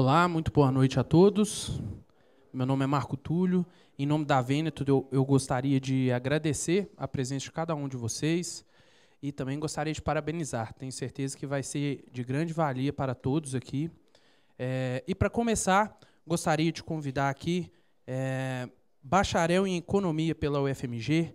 Olá, muito boa noite a todos. Meu nome é Marco Túlio. Em nome da Veneto, eu, eu, gostaria de agradecer a presença de cada um de vocês e também gostaria de parabenizar. Tenho certeza que vai ser de grande valia para todos aqui. É, e para começar, gostaria de convidar aqui é, bacharel em Economia pela UFMG,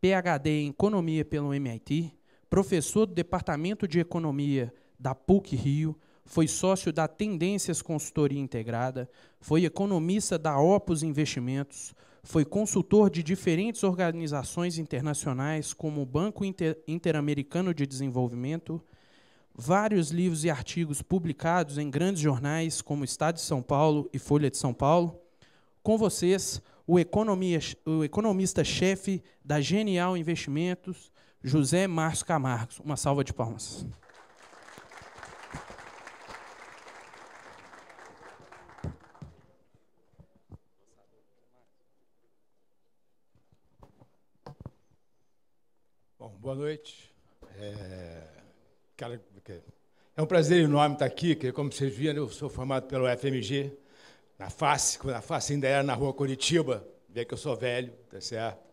PhD em Economia pelo MIT, professor do Departamento de Economia da PUC Rio, foi sócio da Tendências Consultoria Integrada, foi economista da Opus Investimentos, foi consultor de diferentes organizações internacionais, como o Banco Interamericano de Desenvolvimento, vários livros e artigos publicados em grandes jornais, como Estado de São Paulo e Folha de São Paulo. Com vocês, o, economia, o economista-chefe da Genial Investimentos, José Márcio Camargos. Uma salva de palmas. Boa noite. É... é um prazer enorme estar aqui, porque como vocês viram, eu sou formado pelo FMG, na face, quando a face ainda era na rua Curitiba, vê que eu sou velho, tá certo?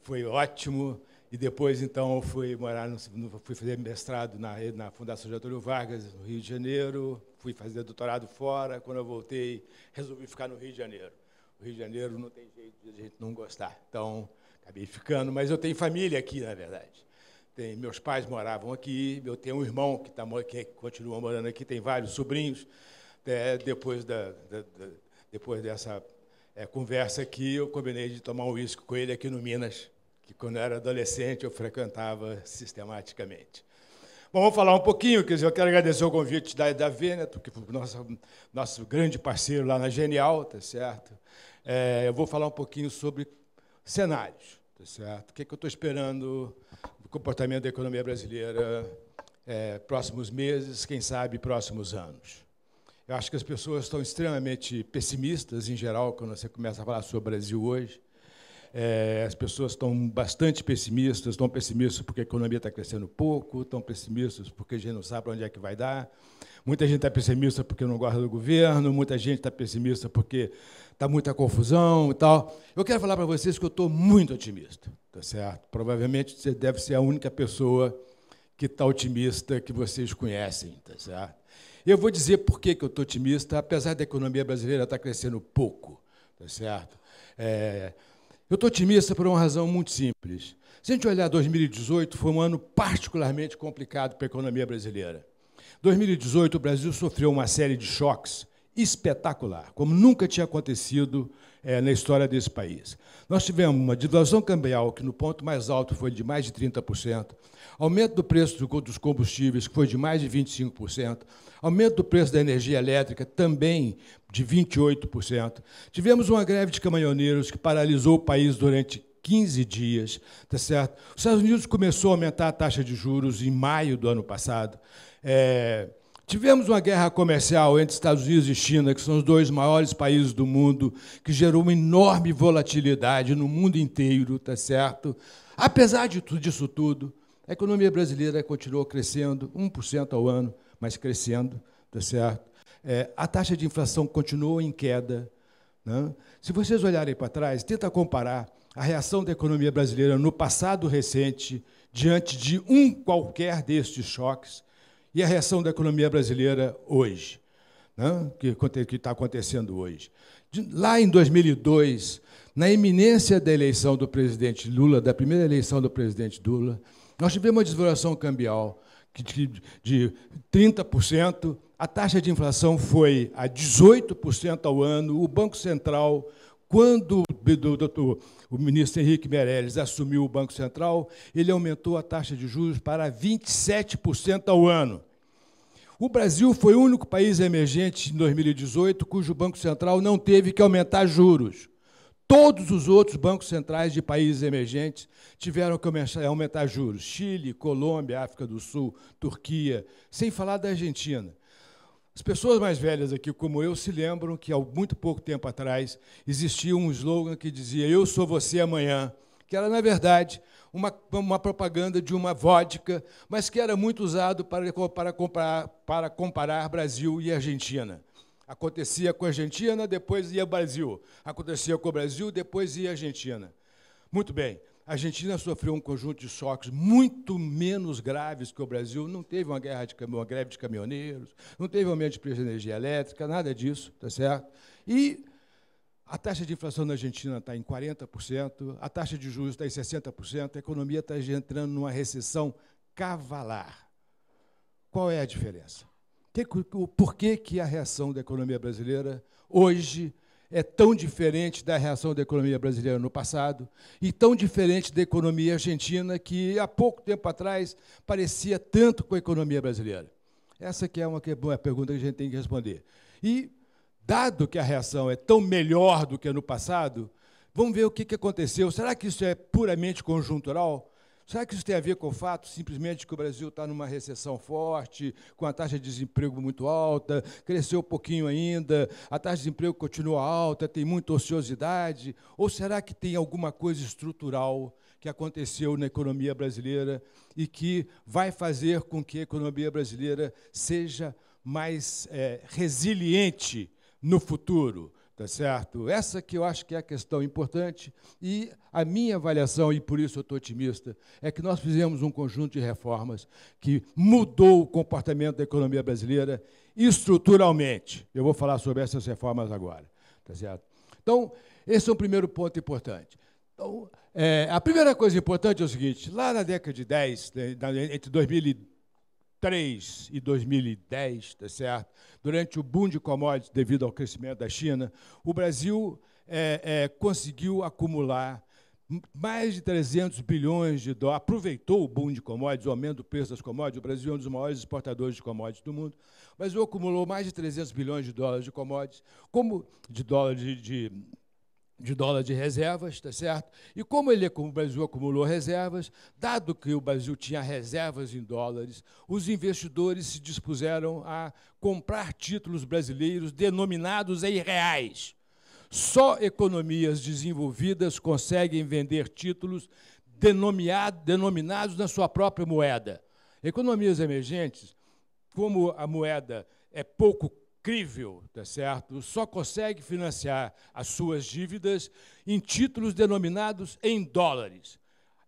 Foi ótimo. E depois, então, fui morar, no, fui fazer mestrado na, na Fundação Getúlio Vargas, no Rio de Janeiro, fui fazer doutorado fora. Quando eu voltei, resolvi ficar no Rio de Janeiro. O Rio de Janeiro não tem jeito de a gente não gostar. Então, Acabei ficando, mas eu tenho família aqui, na verdade. Tem, meus pais moravam aqui, eu tenho um irmão que, tá, que continua morando aqui, tem vários sobrinhos. É, depois, da, da, da, depois dessa é, conversa aqui, eu combinei de tomar um uísque com ele aqui no Minas, que quando eu era adolescente eu frequentava sistematicamente. Bom, vamos falar um pouquinho, quer dizer, eu quero agradecer o convite da, da Veneto, que foi nosso, nosso grande parceiro lá na Genial, tá certo? É, eu vou falar um pouquinho sobre cenários, tá certo? O que, é que eu estou esperando do comportamento da economia brasileira é, próximos meses, quem sabe próximos anos? Eu acho que as pessoas estão extremamente pessimistas, em geral, quando você começa a falar sobre o Brasil hoje. É, as pessoas estão bastante pessimistas, estão pessimistas porque a economia está crescendo pouco, estão pessimistas porque a gente não sabe para onde é que vai dar, muita gente está pessimista porque não gosta do governo, muita gente está pessimista porque está muita confusão e tal. Eu quero falar para vocês que eu estou muito otimista, tá certo? Provavelmente você deve ser a única pessoa que está otimista que vocês conhecem, tá certo? Eu vou dizer por que, que eu estou otimista, apesar da economia brasileira estar tá crescendo pouco, tá certo? É, eu estou otimista por uma razão muito simples. Se a gente olhar 2018, foi um ano particularmente complicado para a economia brasileira. 2018, o Brasil sofreu uma série de choques espetacular, como nunca tinha acontecido é, na história desse país. Nós tivemos uma devaluação cambial que, no ponto mais alto, foi de mais de 30%, aumento do preço dos combustíveis, que foi de mais de 25%, aumento do preço da energia elétrica, também de 28%. Tivemos uma greve de caminhoneiros que paralisou o país durante 15 dias, tá certo? Os Estados Unidos começou a aumentar a taxa de juros em maio do ano passado. É, Tivemos uma guerra comercial entre Estados Unidos e China, que são os dois maiores países do mundo, que gerou uma enorme volatilidade no mundo inteiro, tá certo? Apesar de tudo disso tudo, a economia brasileira continuou crescendo 1% ao ano, mas crescendo, tá certo? É, a taxa de inflação continuou em queda. Né? Se vocês olharem para trás, tenta comparar a reação da economia brasileira no passado recente diante de um qualquer destes choques e a reação da economia brasileira hoje, né? que está acontecendo hoje. lá em 2002, na iminência da eleição do presidente Lula, da primeira eleição do presidente Lula, nós tivemos uma desvalorização cambial de, de 30%, a taxa de inflação foi a 18% ao ano, o Banco Central, quando do, o ministro Henrique Meirelles assumiu o Banco Central, ele aumentou a taxa de juros para 27% ao ano. O Brasil foi o único país emergente em 2018 cujo Banco Central não teve que aumentar juros. Todos os outros bancos centrais de países emergentes tiveram que aumentar juros. Chile, Colômbia, África do Sul, Turquia, sem falar da Argentina. As pessoas mais velhas aqui, como eu, se lembram que há muito pouco tempo atrás existia um slogan que dizia Eu sou você amanhã, que era, na verdade, uma, uma propaganda de uma vodka, mas que era muito usado para, para, comparar, para comparar Brasil e Argentina. Acontecia com a Argentina, depois ia Brasil. Acontecia com o Brasil, depois ia Argentina. Muito bem. A Argentina sofreu um conjunto de choques muito menos graves que o Brasil. Não teve uma, guerra de, uma greve de caminhoneiros, não teve aumento de preço de energia elétrica, nada disso, tá certo? E a taxa de inflação na Argentina está em 40%, a taxa de juros está em 60%, a economia está entrando numa recessão cavalar. Qual é a diferença? Por que, que a reação da economia brasileira hoje é tão diferente da reação da economia brasileira no passado e tão diferente da economia argentina que há pouco tempo atrás parecia tanto com a economia brasileira. Essa que é uma, que é uma pergunta que a gente tem que responder. E dado que a reação é tão melhor do que no passado, vamos ver o que aconteceu. Será que isso é puramente conjuntural? Será que isso tem a ver com o fato simplesmente que o Brasil está numa recessão forte, com a taxa de desemprego muito alta, cresceu um pouquinho ainda, a taxa de desemprego continua alta, tem muita ociosidade? Ou será que tem alguma coisa estrutural que aconteceu na economia brasileira e que vai fazer com que a economia brasileira seja mais é, resiliente no futuro? tá certo? Essa que eu acho que é a questão importante e a minha avaliação, e por isso eu estou otimista, é que nós fizemos um conjunto de reformas que mudou o comportamento da economia brasileira estruturalmente. Eu vou falar sobre essas reformas agora, tá certo? Então, esse é o primeiro ponto importante. Então, é, a primeira coisa importante é o seguinte, lá na década de 10, né, entre 2010 2003 e 2010, tá certo? durante o boom de commodities devido ao crescimento da China, o Brasil é, é, conseguiu acumular mais de 300 bilhões de dólares, aproveitou o boom de commodities, o aumento do preço das commodities, o Brasil é um dos maiores exportadores de commodities do mundo, mas acumulou mais de 300 bilhões de dólares de commodities, como de dólares de, de de dólar de reservas, tá certo? E como ele, o Brasil acumulou reservas, dado que o Brasil tinha reservas em dólares, os investidores se dispuseram a comprar títulos brasileiros denominados em reais. Só economias desenvolvidas conseguem vender títulos denominados na sua própria moeda. Economias emergentes, como a moeda é pouco incrível, tá certo? Só consegue financiar as suas dívidas em títulos denominados em dólares.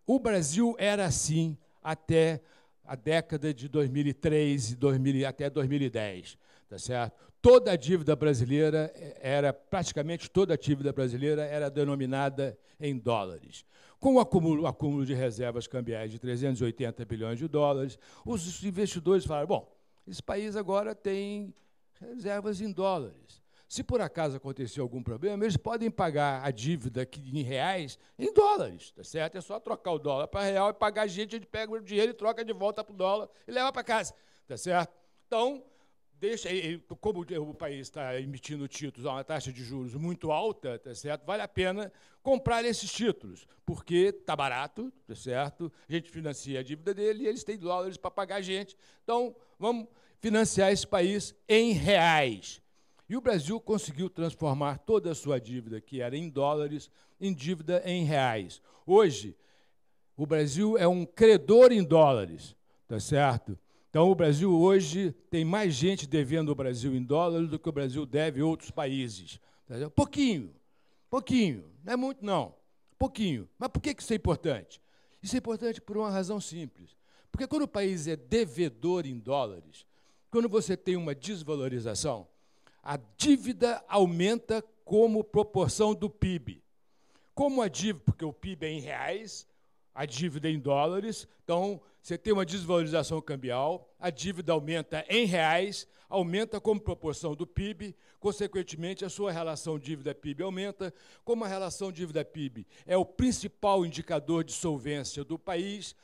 O Brasil era assim até a década de 2003 e 2000, até 2010, tá certo? Toda a dívida brasileira era praticamente toda a dívida brasileira era denominada em dólares. Com o acúmulo, o acúmulo de reservas cambiais de 380 bilhões de dólares, os investidores falaram: bom, esse país agora tem reservas em dólares. Se por acaso acontecer algum problema, eles podem pagar a dívida em reais em dólares, tá certo? É só trocar o dólar para real e pagar a gente, a gente pega o dinheiro e troca de volta para o dólar e leva para casa, tá certo? Então, deixa como o país está emitindo títulos a uma taxa de juros muito alta, tá certo? Vale a pena comprar esses títulos, porque está barato, tá certo? A gente financia a dívida dele e eles têm dólares para pagar a gente. Então, vamos financiar esse país em reais. E o Brasil conseguiu transformar toda a sua dívida, que era em dólares, em dívida em reais. Hoje, o Brasil é um credor em dólares, tá certo? Então, o Brasil hoje tem mais gente devendo o Brasil em dólares do que o Brasil deve outros países. Tá pouquinho, pouquinho, não é muito não, pouquinho. Mas por que isso é importante? Isso é importante por uma razão simples. Porque quando o país é devedor em dólares, quando você tem uma desvalorização, a dívida aumenta como proporção do PIB. Como a dívida, porque o PIB é em reais, a dívida é em dólares, então você tem uma desvalorização cambial, a dívida aumenta em reais, aumenta como proporção do PIB, consequentemente a sua relação dívida-PIB aumenta. Como a relação dívida-PIB é o principal indicador de solvência do país,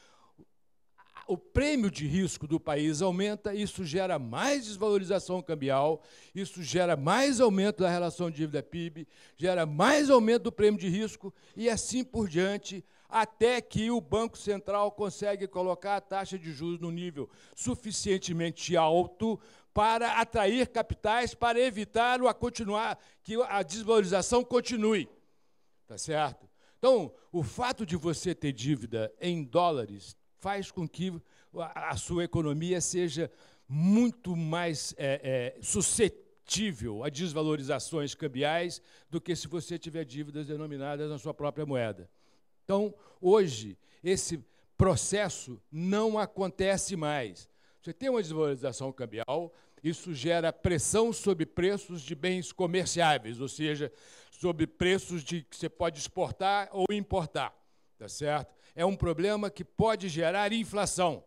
o prêmio de risco do país aumenta, isso gera mais desvalorização cambial, isso gera mais aumento da relação dívida-PIB, gera mais aumento do prêmio de risco e assim por diante, até que o Banco Central consegue colocar a taxa de juros no nível suficientemente alto para atrair capitais, para evitar o a continuar, que a desvalorização continue. está certo? Então, o fato de você ter dívida em dólares faz com que a sua economia seja muito mais é, é, suscetível a desvalorizações cambiais do que se você tiver dívidas denominadas na sua própria moeda. Então, hoje, esse processo não acontece mais. Você tem uma desvalorização cambial, isso gera pressão sobre preços de bens comerciáveis, ou seja, sobre preços de que você pode exportar ou importar, tá certo? é um problema que pode gerar inflação,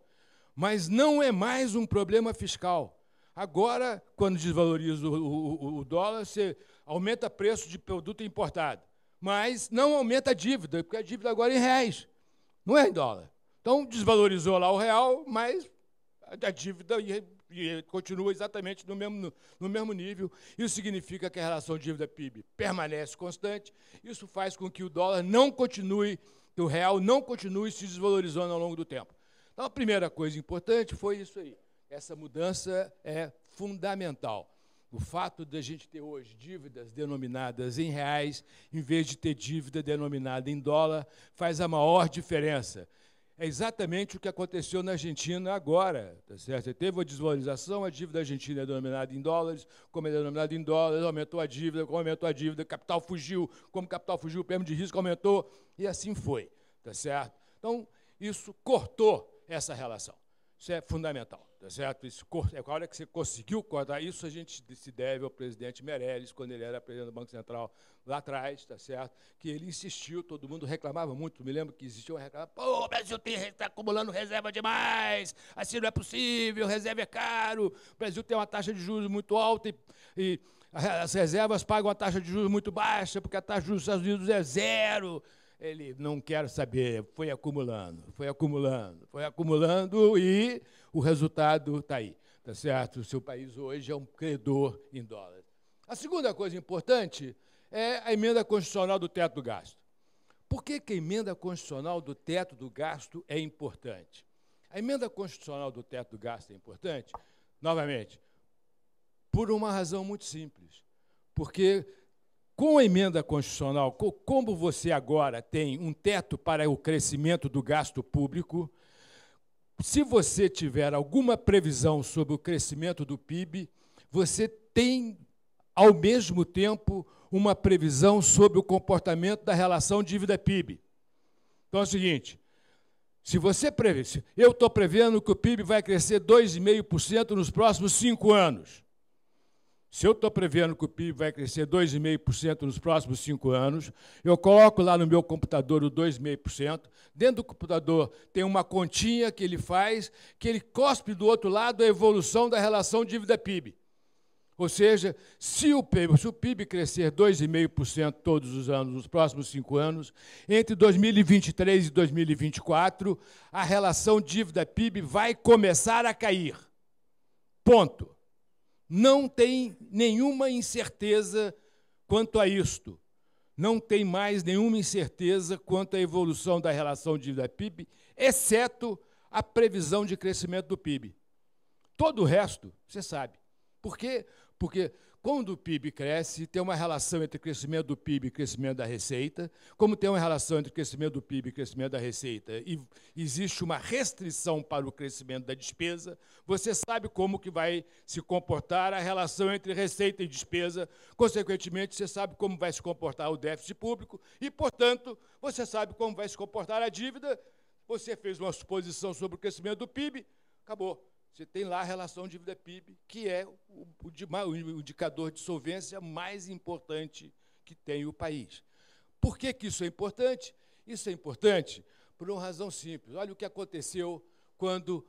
mas não é mais um problema fiscal. Agora, quando desvaloriza o, o, o dólar, você aumenta o preço de produto importado, mas não aumenta a dívida, porque a dívida agora é em reais, não é em dólar. Então, desvalorizou lá o real, mas a dívida continua exatamente no mesmo, no, mesmo nível. Isso significa que a relação dívida-PIB permanece constante. Isso faz com que o dólar não continue que o real não continue se desvalorizando ao longo do tempo. Então, a primeira coisa importante foi isso aí. Essa mudança é fundamental. O fato da gente ter hoje dívidas denominadas em reais, em vez de ter dívida denominada em dólar, faz a maior diferença. É exatamente o que aconteceu na Argentina agora, tá certo? Você teve uma desvalorização, a dívida argentina é denominada em dólares, como é denominada em dólares, aumentou a dívida, como aumentou a dívida, capital fugiu, como capital fugiu, o prêmio de risco aumentou, e assim foi, tá certo? Então, isso cortou essa relação. Isso é fundamental. Tá certo? Isso, é, a hora que você conseguiu cortar isso, a gente se deve ao presidente Meirelles, quando ele era presidente do Banco Central lá atrás, tá certo? Que ele insistiu, todo mundo reclamava muito. Me lembro que existia uma reclamação: pô, o Brasil está acumulando reserva demais, assim não é possível, reserva é caro, o Brasil tem uma taxa de juros muito alta e, e as reservas pagam a taxa de juros muito baixa, porque a taxa de juros dos Estados Unidos é zero ele não quer saber, foi acumulando, foi acumulando, foi acumulando e o resultado está aí, tá certo? O seu país hoje é um credor em dólares. A segunda coisa importante é a emenda constitucional do teto do gasto. Por que, que a emenda constitucional do teto do gasto é importante? A emenda constitucional do teto do gasto é importante, novamente, por uma razão muito simples. Porque com a emenda constitucional, como você agora tem um teto para o crescimento do gasto público, se você tiver alguma previsão sobre o crescimento do PIB, você tem, ao mesmo tempo, uma previsão sobre o comportamento da relação dívida-PIB. Então é o seguinte: se você prevê, eu estou prevendo que o PIB vai crescer 2,5% nos próximos cinco anos. Se eu estou prevendo que o PIB vai crescer 2,5% nos próximos cinco anos, eu coloco lá no meu computador o 2,5%. Dentro do computador tem uma continha que ele faz, que ele cospe do outro lado a evolução da relação dívida-PIB. Ou seja, se o PIB, se o PIB crescer 2,5% todos os anos, nos próximos cinco anos, entre 2023 e 2024, a relação dívida-PIB vai começar a cair. Ponto não tem nenhuma incerteza quanto a isto. Não tem mais nenhuma incerteza quanto à evolução da relação dívida-PIB, exceto a previsão de crescimento do PIB. Todo o resto, você sabe. Porque porque quando o PIB cresce, tem uma relação entre crescimento do PIB e crescimento da receita. Como tem uma relação entre crescimento do PIB e crescimento da receita, e existe uma restrição para o crescimento da despesa, você sabe como que vai se comportar a relação entre receita e despesa. Consequentemente, você sabe como vai se comportar o déficit público e, portanto, você sabe como vai se comportar a dívida. Você fez uma suposição sobre o crescimento do PIB, acabou. Você tem lá a relação dívida-PIB, que é o, o, o indicador de solvência mais importante que tem o país. Por que, que isso é importante? Isso é importante por uma razão simples. Olha o que aconteceu quando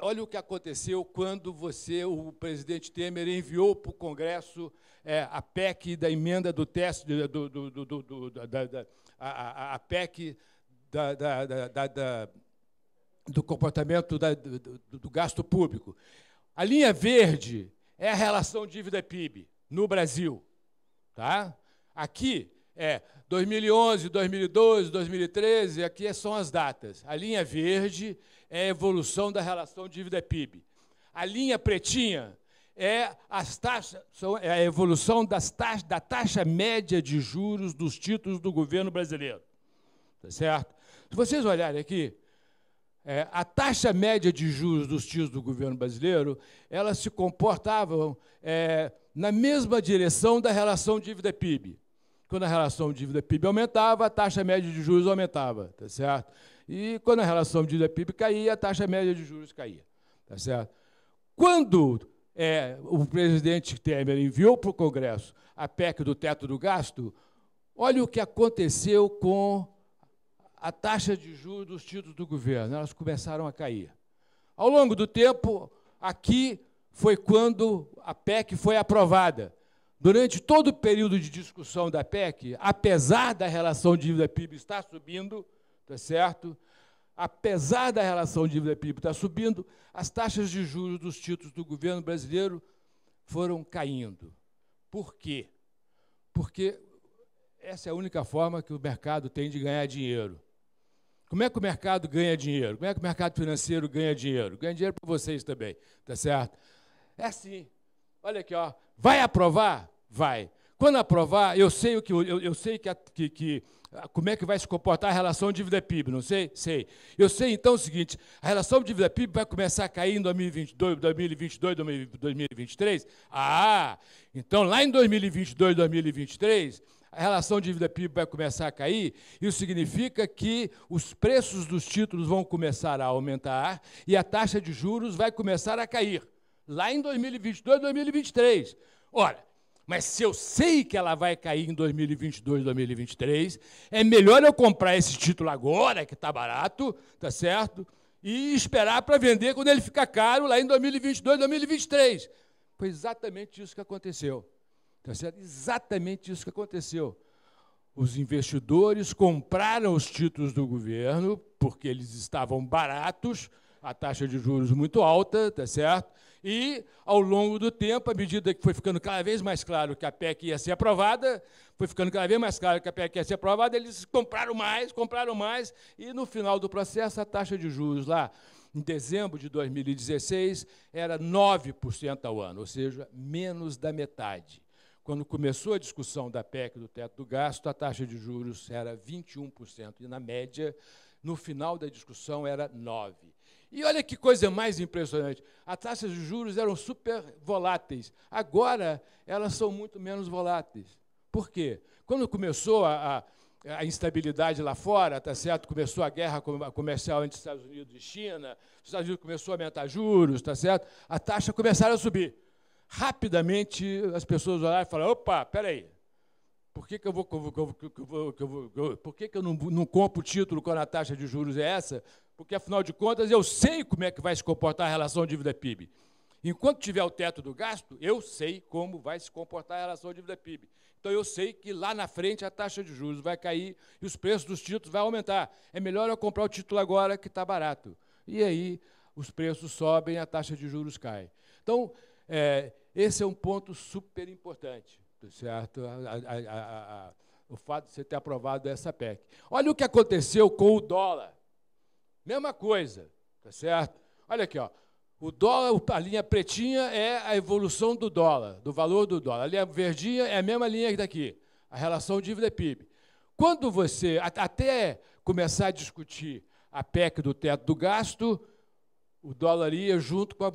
Olha o que aconteceu quando você, o presidente Temer, enviou para o Congresso é, a PEC da emenda do teste, do, do, do, da, da, a, a, PEC da, da, da, do comportamento da, do, do gasto público. A linha verde é a relação dívida-PIB no Brasil. Tá? Aqui é 2011, 2012, 2013, aqui é são as datas. A linha verde é a evolução da relação dívida-PIB. A linha pretinha é, as taxas, é a evolução das taxas, da taxa média de juros dos títulos do governo brasileiro. Tá certo? Se vocês olharem aqui, é, a taxa média de juros dos tios do governo brasileiro, elas se comportavam é, na mesma direção da relação dívida-PIB. Quando a relação dívida-PIB aumentava, a taxa média de juros aumentava, tá certo? E quando a relação dívida-PIB caía, a taxa média de juros caía, tá certo? Quando é, o presidente Temer enviou para o Congresso a PEC do teto do gasto, olha o que aconteceu com a taxa de juros dos títulos do governo, né? elas começaram a cair. Ao longo do tempo, aqui foi quando a PEC foi aprovada. Durante todo o período de discussão da PEC, apesar da relação dívida-PIB estar subindo, tá certo? Apesar da relação dívida-PIB estar subindo, as taxas de juros dos títulos do governo brasileiro foram caindo. Por quê? Porque essa é a única forma que o mercado tem de ganhar dinheiro. Como é que o mercado ganha dinheiro? Como é que o mercado financeiro ganha dinheiro? Ganha dinheiro para vocês também, tá certo? É assim. Olha aqui, ó. Vai aprovar? Vai. Quando aprovar, eu sei o que eu, eu sei que, a, que, que, como é que vai se comportar a relação dívida PIB, não sei? Sei. Eu sei então o seguinte, a relação dívida PIB vai começar a cair em 2022, 2022, 2023? Ah, então lá em 2022, 2023, a relação dívida-PIB vai começar a cair, isso significa que os preços dos títulos vão começar a aumentar e a taxa de juros vai começar a cair, lá em 2022, 2023. Olha, mas se eu sei que ela vai cair em 2022, 2023, é melhor eu comprar esse título agora, que está barato, tá certo? E esperar para vender quando ele ficar caro lá em 2022, 2023. Foi exatamente isso que aconteceu. Tá então, certo? Exatamente isso que aconteceu. Os investidores compraram os títulos do governo, porque eles estavam baratos, a taxa de juros muito alta, tá certo? E, ao longo do tempo, à medida que foi ficando cada vez mais claro que a PEC ia ser aprovada, foi ficando cada vez mais claro que a PEC ia ser aprovada, eles compraram mais, compraram mais, e no final do processo, a taxa de juros lá, em dezembro de 2016, era 9% ao ano, ou seja, menos da metade. Quando começou a discussão da PEC do teto do gasto, a taxa de juros era 21%, e na média, no final da discussão, era 9%. E olha que coisa mais impressionante: as taxas de juros eram super voláteis, agora elas são muito menos voláteis. Por quê? Quando começou a, a a instabilidade lá fora, tá certo? Começou a guerra comercial entre Estados Unidos e China, os Estados Unidos começou a aumentar juros, tá certo? A taxa começaram a subir rapidamente as pessoas olharam e falaram, opa, peraí, por que, que eu vou, por que, que eu não, não compro o título quando a taxa de juros é essa? Porque, afinal de contas, eu sei como é que vai se comportar a relação dívida-PIB. Enquanto tiver o teto do gasto, eu sei como vai se comportar a relação dívida-PIB. Então, eu sei que lá na frente a taxa de juros vai cair e os preços dos títulos vão aumentar. É melhor eu comprar o título agora que está barato. E aí os preços sobem, a taxa de juros cai. Então, é, esse é um ponto super importante, tá certo? A, a, a, o fato de você ter aprovado essa PEC. Olha o que aconteceu com o dólar. Mesma coisa, tá certo? Olha aqui, ó. O dólar, a linha pretinha é a evolução do dólar, do valor do dólar. A linha verdinha é a mesma linha daqui, a relação dívida PIB. Quando você até começar a discutir a PEC do teto do gasto, o dólar ia junto com, a,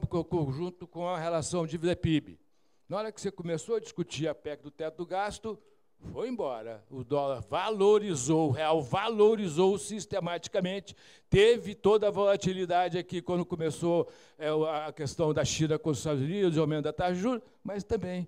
junto com a relação dívida-PIB. Na hora que você começou a discutir a PEC do teto do gasto, foi embora. O dólar valorizou, o real valorizou sistematicamente. Teve toda a volatilidade aqui quando começou é, a questão da China com os Estados Unidos, o aumento da taxa de juros, mas também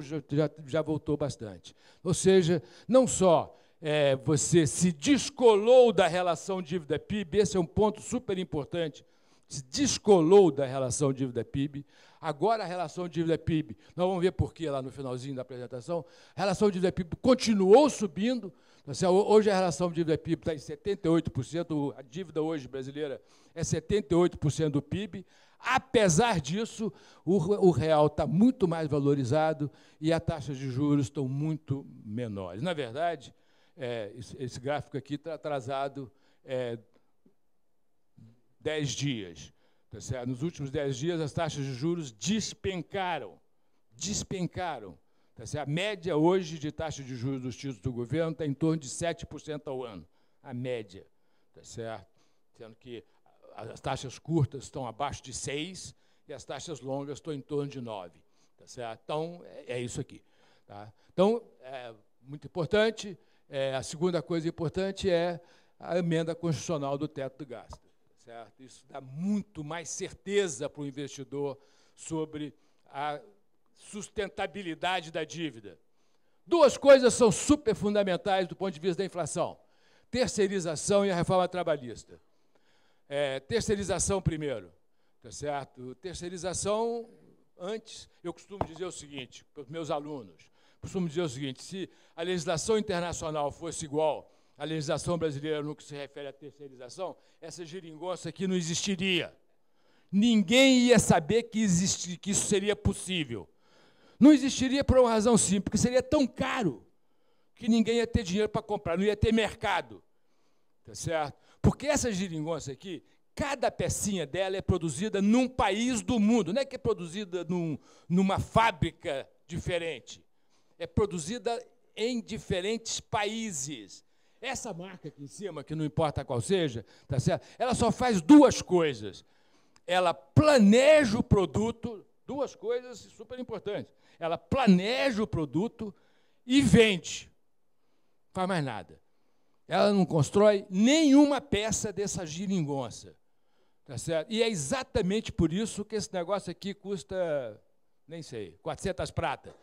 já, já voltou bastante. Ou seja, não só é, você se descolou da relação dívida-PIB, esse é um ponto super importante se descolou da relação dívida-PIB. Agora a relação dívida-PIB, nós vamos ver por que lá no finalzinho da apresentação, a relação dívida-PIB continuou subindo. Tá hoje a relação dívida-PIB está em 78%, a dívida hoje brasileira é 78% do PIB. Apesar disso, o, real está muito mais valorizado e as taxas de juros estão muito menores. Na verdade, é, esse gráfico aqui está atrasado é, dez dias. Tá certo? Nos últimos dez dias, as taxas de juros despencaram. Despencaram. Tá certo? A média hoje de taxa de juros dos títulos do governo está em torno de 7% ao ano. A média. Tá certo? Sendo que as taxas curtas estão abaixo de 6% e as taxas longas estão em torno de 9%. Tá certo? Então, é, é isso aqui. Tá? Então, é muito importante. É, a segunda coisa importante é a emenda constitucional do teto do gasto certo? Isso dá muito mais certeza para o investidor sobre a sustentabilidade da dívida. Duas coisas são super fundamentais do ponto de vista da inflação: terceirização e a reforma trabalhista. É, terceirização primeiro, tá certo? Terceirização antes, eu costumo dizer o seguinte para os meus alunos, costumo dizer o seguinte: se a legislação internacional fosse igual a legislação brasileira no que se refere à terceirização, essa geringonça aqui não existiria. Ninguém ia saber que, existi, que isso seria possível. Não existiria por uma razão simples, porque seria tão caro que ninguém ia ter dinheiro para comprar, não ia ter mercado. Tá certo? Porque essa geringonça aqui, cada pecinha dela é produzida num país do mundo, não é que é produzida num, numa fábrica diferente. É produzida em diferentes países. Essa marca aqui em cima, que não importa qual seja, tá certo? Ela só faz duas coisas. Ela planeja o produto, duas coisas super importantes. Ela planeja o produto e vende. Não faz mais nada. Ela não constrói nenhuma peça dessa giringonça. Tá certo? E é exatamente por isso que esse negócio aqui custa, nem sei, 400 pratas,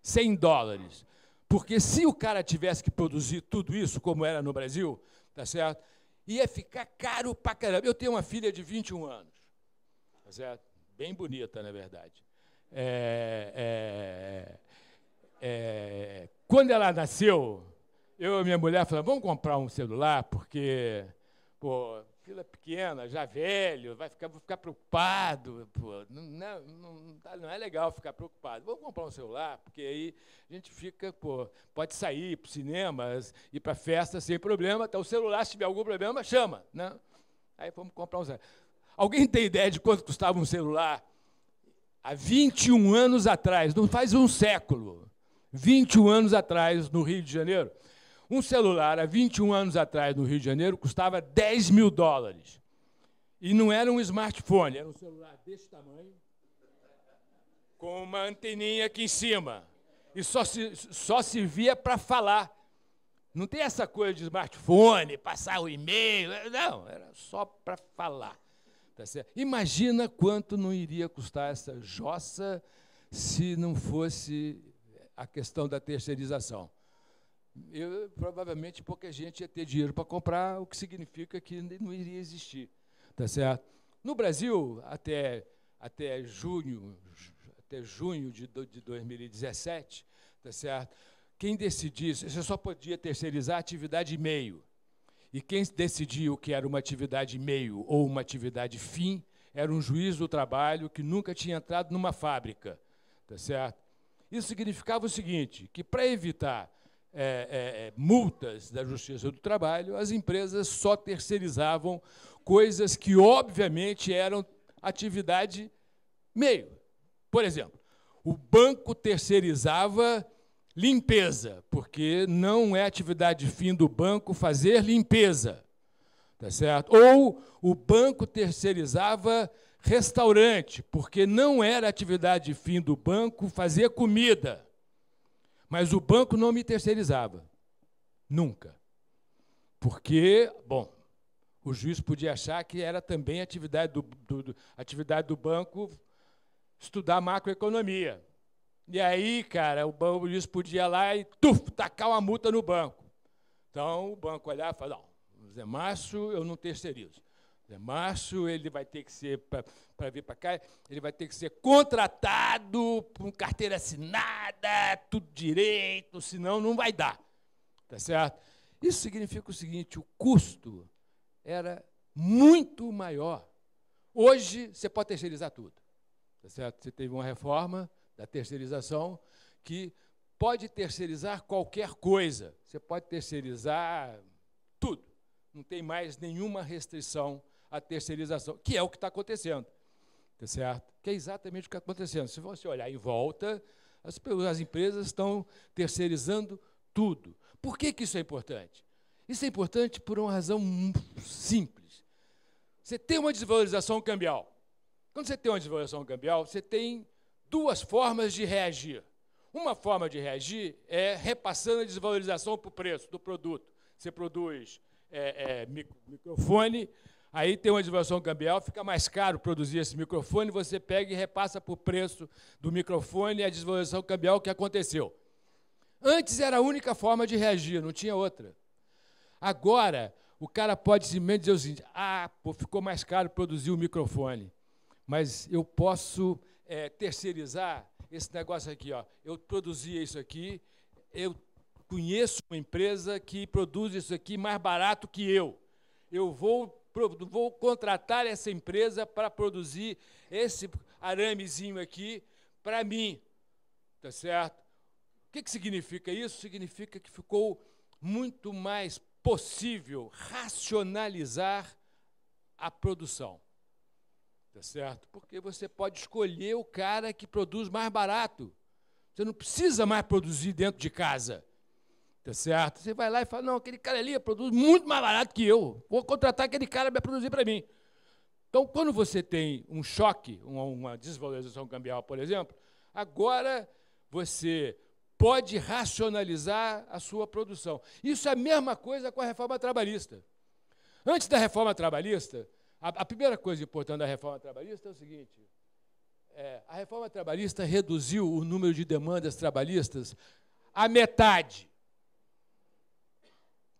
100 dólares. Porque se o cara tivesse que produzir tudo isso, como era no Brasil, tá certo? Ia ficar caro pra caramba. Eu tenho uma filha de 21 anos, tá certo? Bem bonita, na verdade. É, é, é, quando ela nasceu, eu e minha mulher falamos, vamos comprar um celular, porque pô, Aquilo é pequena, já velho, vai ficar, vou ficar preocupado. Pô, não, não, não, não, tá, é legal ficar preocupado. Vou comprar um celular, porque aí a gente fica, pô, pode sair para cinemas, ir para festa sem problema. Então, o celular, se tiver algum problema, chama. Né? Aí vamos comprar um celular. Alguém tem ideia de quanto custava um celular há 21 anos atrás? Não faz um século. 21 anos atrás, no Rio de Janeiro. Um celular, há 21 anos atrás, no Rio de Janeiro, custava 10 mil dólares. E não era um smartphone, era um celular desse tamanho, com uma anteninha aqui em cima. E só se, só para falar. Não tem essa coisa de smartphone, passar o e-mail. É, não, era só para falar. Tá Imagina quanto não iria custar essa jossa se não fosse a questão da terceirização eu, provavelmente pouca gente ia ter dinheiro para comprar, o que significa que não iria existir, tá certo? No Brasil, até, até junho, até junho de, de 2017, tá certo? Quem decidisse, você só podia terceirizar atividade meio. E quem decidia o que era uma atividade meio ou uma atividade fim era um juiz do trabalho que nunca tinha entrado numa fábrica, tá certo? Isso significava o seguinte, que para evitar é, é, é, multas da Justiça do Trabalho, as empresas só terceirizavam coisas que, obviamente, eram atividade meio. Por exemplo, o banco terceirizava limpeza, porque não é atividade fim do banco fazer limpeza. Tá certo? Ou o banco terceirizava restaurante, porque não era atividade fim do banco fazer comida. Mas o banco não me terceirizava. Nunca. Porque, bom, o juiz podia achar que era também atividade do, do, do atividade do banco estudar macroeconomia. E aí, cara, o, banco, o juiz podia lá e tuf, tacar uma multa no banco. Então, o banco olhava e falava, não, Zé Márcio, eu não terceirizo é macho, ele vai ter que ser, para vir para cá, ele vai ter que ser contratado com carteira assinada, tudo direito, senão não vai dar. Tá certo? Isso significa o seguinte: o custo era muito maior. Hoje você pode terceirizar tudo. Tá certo? Você teve uma reforma da terceirização que pode terceirizar qualquer coisa. Você pode terceirizar tudo. Não tem mais nenhuma restrição a terceirização, que é o que está acontecendo. Tá certo? Que é exatamente o que está acontecendo. Se você olhar em volta, as, as empresas estão terceirizando tudo. Por que, que isso é importante? Isso é importante por uma razão simples. Você tem uma desvalorização cambial. Quando você tem uma desvalorização cambial, você tem duas formas de reagir. Uma forma de reagir é repassando a desvalorização para o preço do produto. Você produz é, é, microfone Aí tem uma desvalorização cambial, fica mais caro produzir esse microfone, você pega e repassa por preço do microfone a desvalorização cambial que aconteceu. Antes era a única forma de reagir, não tinha outra. Agora, o cara pode simplesmente dizer o seguinte: ah, pô, ficou mais caro produzir o microfone, mas eu posso é, terceirizar esse negócio aqui. Ó. Eu produzia isso aqui, eu conheço uma empresa que produz isso aqui mais barato que eu. Eu vou vou contratar essa empresa para produzir esse aramezinho aqui para mim. Tá certo? O que, que significa isso? Significa que ficou muito mais possível racionalizar a produção. Tá certo? Porque você pode escolher o cara que produz mais barato. Você não precisa mais produzir dentro de casa. Tá certo? Você vai lá e fala: não, aquele cara ali produz muito mais barato que eu. Vou contratar aquele cara para produzir para mim. Então, quando você tem um choque, uma, desvalorização cambial, por exemplo, agora você pode racionalizar a sua produção. Isso é a mesma coisa com a reforma trabalhista. Antes da reforma trabalhista, a, a primeira coisa importante da reforma trabalhista é o seguinte: é, a reforma trabalhista reduziu o número de demandas trabalhistas à metade.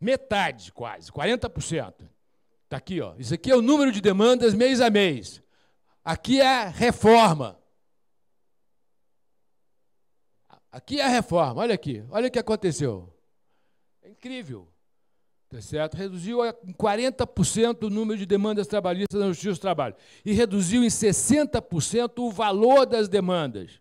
Metade quase, 40%. Está aqui, ó. Isso aqui é o número de demandas mês a mês. Aqui é a reforma. Aqui é a reforma, olha aqui, olha o que aconteceu. É incrível. Tá certo? Reduziu em 40% o número de demandas trabalhistas na Justiça do Trabalho. E reduziu em 60% o valor das demandas.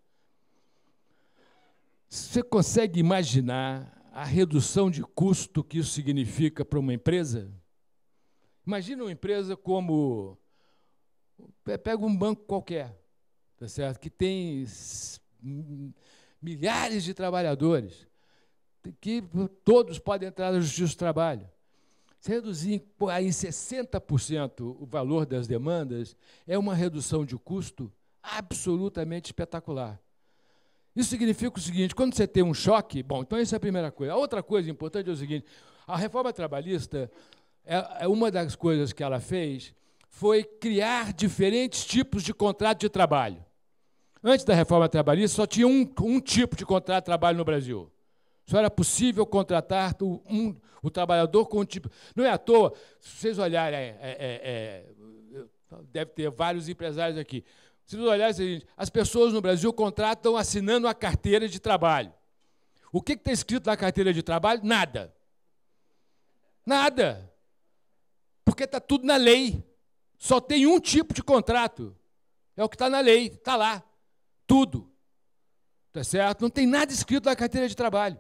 Você consegue imaginar a redução de custo que isso significa para uma empresa? Imagina uma empresa como. Pega um banco qualquer, tá certo? que tem milhares de trabalhadores, que todos podem entrar na justiça do trabalho. Se reduzir em 60% o valor das demandas, é uma redução de custo absolutamente espetacular. Isso significa o seguinte: quando você tem um choque, bom, então essa é a primeira coisa. A outra coisa importante é o seguinte: a reforma trabalhista, é, é uma das coisas que ela fez foi criar diferentes tipos de contrato de trabalho. Antes da reforma trabalhista, só tinha um, um tipo de contrato de trabalho no Brasil. Só era possível contratar o, um, o trabalhador com um tipo. Não é à toa, se vocês olharem, é, é, é deve ter vários empresários aqui. Se nós olharmos, é as pessoas no Brasil contratam assinando a carteira de trabalho. O que está escrito na carteira de trabalho? Nada. Nada. Porque está tudo na lei. Só tem um tipo de contrato. É o que está na lei. Está lá. Tudo. está certo? Não tem nada escrito na carteira de trabalho.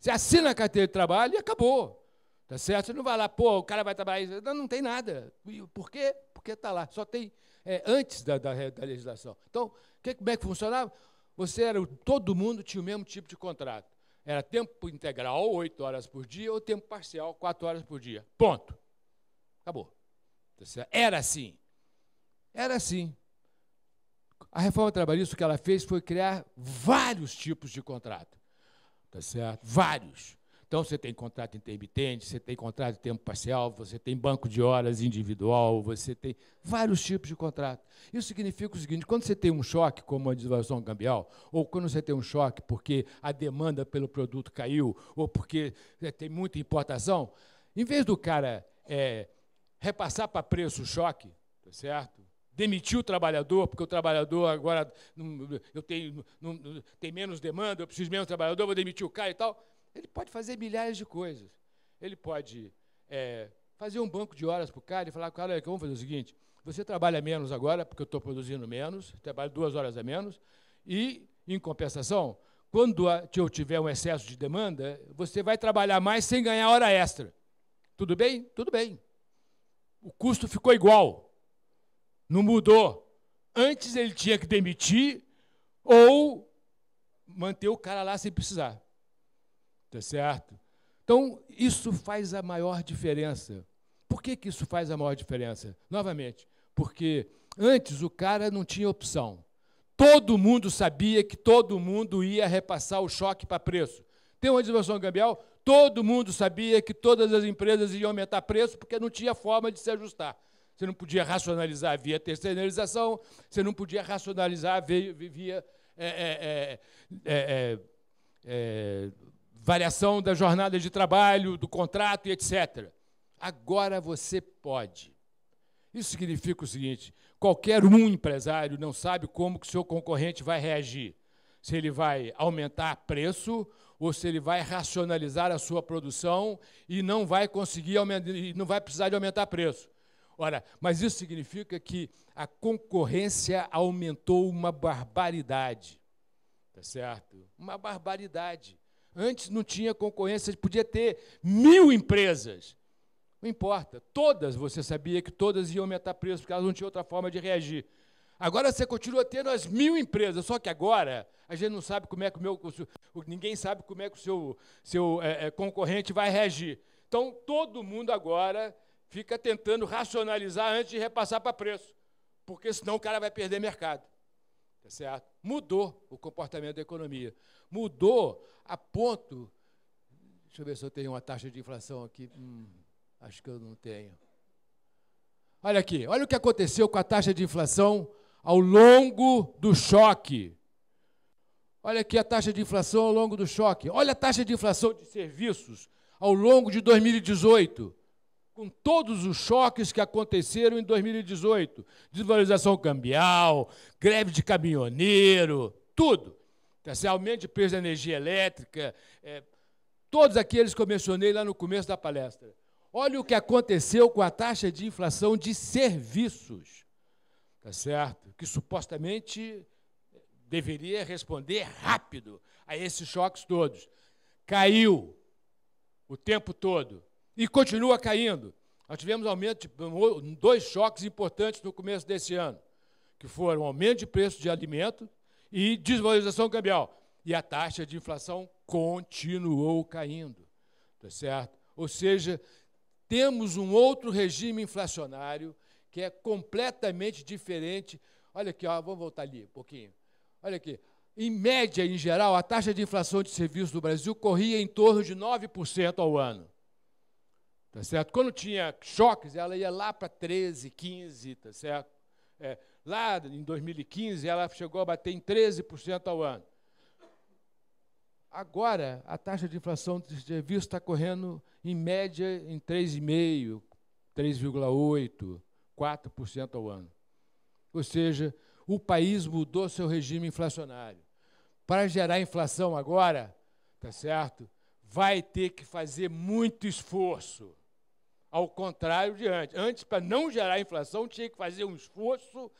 Você assina a carteira de trabalho e acabou. está certo? Você não vai lá, pô, o cara vai trabalhar. Não, não tem nada. Por quê? Porque está lá. Só tem é, antes da, da, da, legislação. Então, que, como é que funcionava? Você era, todo mundo tinha o mesmo tipo de contrato. Era tempo integral, oito horas por dia, ou tempo parcial, quatro horas por dia. Ponto. Acabou. Tá era assim. Era assim. A reforma trabalhista, o que ela fez foi criar vários tipos de contrato. Tá certo? Vários. Então, você tem contrato intermitente, você tem contrato de tempo parcial, você tem banco de horas individual, você tem vários tipos de contrato. Isso significa o seguinte: quando você tem um choque, como a desvalorização cambial, ou quando você tem um choque porque a demanda pelo produto caiu, ou porque é, tem muita importação, em vez do cara é, repassar para preço o choque, tá certo? demitir o trabalhador, porque o trabalhador agora eu tenho, não, tem menos demanda, eu preciso de menos trabalhador, vou demitir o cara e tal. Ele pode fazer milhares de coisas. Ele pode é, fazer um banco de horas para o cara e falar, cara, vamos fazer o seguinte, você trabalha menos agora, porque eu estou produzindo menos, trabalho duas horas a menos, e, em compensação, quando eu tiver um excesso de demanda, você vai trabalhar mais sem ganhar hora extra. Tudo bem? Tudo bem. O custo ficou igual. Não mudou. Antes ele tinha que demitir ou manter o cara lá sem precisar. Tá certo? Então, isso faz a maior diferença. Por que, que isso faz a maior diferença? Novamente, porque antes o cara não tinha opção. Todo mundo sabia que todo mundo ia repassar o choque para preço. Tem uma desvalorização cambial, todo mundo sabia que todas as empresas iam aumentar preço porque não tinha forma de se ajustar. Você não podia racionalizar via terceirização, você não podia racionalizar via, via é, é, é, variação da jornada de trabalho, do contrato e etc. Agora você pode. Isso significa o seguinte: qualquer um empresário não sabe como que seu concorrente vai reagir. Se ele vai aumentar preço ou se ele vai racionalizar a sua produção e não vai conseguir não vai precisar de aumentar preço. Ora, mas isso significa que a concorrência aumentou uma barbaridade. Tá certo? Uma barbaridade. Antes não tinha concorrência, podia ter mil empresas. Não importa, todas, você sabia que todas iam aumentar preço, porque elas não tinham outra forma de reagir. Agora você continua tendo as mil empresas, só que agora a gente não sabe como é que o meu. ninguém sabe como é que o seu, seu é, é, concorrente vai reagir. Então todo mundo agora fica tentando racionalizar antes de repassar para preço, porque senão o cara vai perder mercado. Tá certo? Mudou o comportamento da economia mudou a ponto. Deixa eu ver se eu tenho uma taxa de inflação aqui. Hum, acho que eu não tenho. Olha aqui, olha o que aconteceu com a taxa de inflação ao longo do choque. Olha aqui a taxa de inflação ao longo do choque. Olha a taxa de inflação de serviços ao longo de 2018 com todos os choques que aconteceram em 2018 desvalorização cambial, greve de caminhoneiro, tudo. Esse aumento de preço da energia elétrica, é, todos aqueles que eu mencionei lá no começo da palestra. Olha o que aconteceu com a taxa de inflação de serviços, tá certo? Que supostamente deveria responder rápido a esses choques todos. Caiu o tempo todo e continua caindo. Nós tivemos aumento de dois choques importantes no começo desse ano, que foram o aumento de preço de alimento e desvalorização cambial. E a taxa de inflação continuou caindo, tá certo? Ou seja, temos um outro regime inflacionário que é completamente diferente. Olha aqui, ó, vamos voltar ali um pouquinho. Olha aqui. Em média, em geral, a taxa de inflação de serviços do Brasil corria em torno de 9% ao ano. Tá certo? Quando tinha choques, ela ia lá para 13, 15, tá certo? É, Lá em 2015, ela chegou a bater em 13% ao ano. Agora, a taxa de inflação de serviço está correndo, em média, em 3,5%, 3,8%, 4% ao ano. Ou seja, o país mudou seu regime inflacionário. Para gerar inflação agora, tá certo? Vai ter que fazer muito esforço. Ao contrário de antes. Antes, para não gerar inflação, tinha que fazer um esforço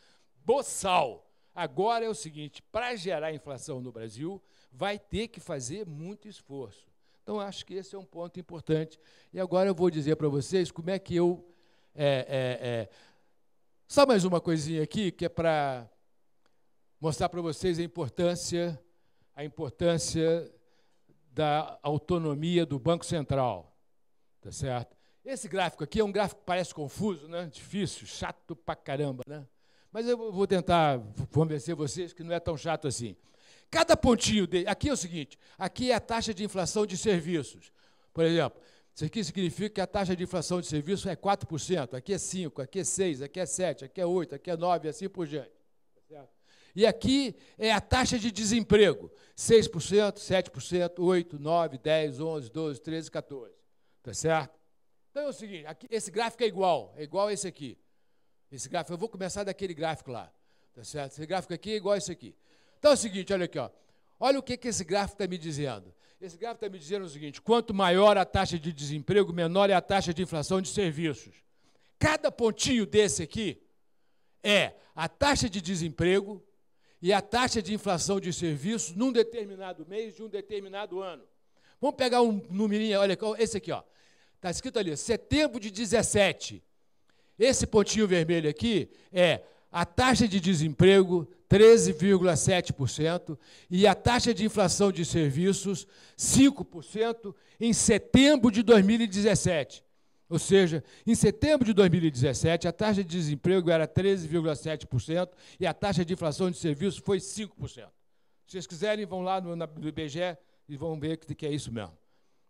boçal. Agora é o seguinte: para gerar inflação no Brasil, vai ter que fazer muito esforço. Então, acho que esse é um ponto importante. E agora eu vou dizer para vocês como é que eu. É, é, é. Só mais uma coisinha aqui que é para mostrar para vocês a importância, a importância da autonomia do Banco Central. Tá certo? Esse gráfico aqui é um gráfico que parece confuso, né? Difícil, chato pra caramba, né? Mas eu vou tentar convencer vocês que não é tão chato assim. Cada pontinho dele, aqui é o seguinte, aqui é a taxa de inflação de serviços. Por exemplo, isso aqui significa que a taxa de inflação de serviços é 4%, aqui é 5%, aqui é 6%, aqui é 7%, aqui é 8%, aqui é 9%, assim por diante. Tá e aqui é a taxa de desemprego, 6%, 7%, 8%, 9%, 10%, 11%, 12%, 13%, 14%. Tá certo? Então é o seguinte, aqui, esse gráfico é igual, é igual a esse aqui. Esse gráfico, eu vou começar daquele gráfico lá. Tá certo? Esse gráfico aqui é igual a esse aqui. Então é o seguinte, olha aqui, ó. Olha o que, que esse gráfico está me dizendo. Esse gráfico está me dizendo o seguinte: quanto maior a taxa de desemprego, menor é a taxa de inflação de serviços. Cada pontinho desse aqui é a taxa de desemprego e a taxa de inflação de serviços num determinado mês de um determinado ano. Vamos pegar um numerinho, olha, esse aqui, ó. Está escrito ali, setembro de 17 esse pontinho vermelho aqui é a taxa de desemprego, 13,7%, e a taxa de inflação de serviços, 5%, em setembro de 2017. Ou seja, em setembro de 2017, a taxa de desemprego era 13,7% e a taxa de inflação de serviços foi 5%. Se vocês quiserem, vão lá no, no IBGE e vão ver que, que é isso mesmo.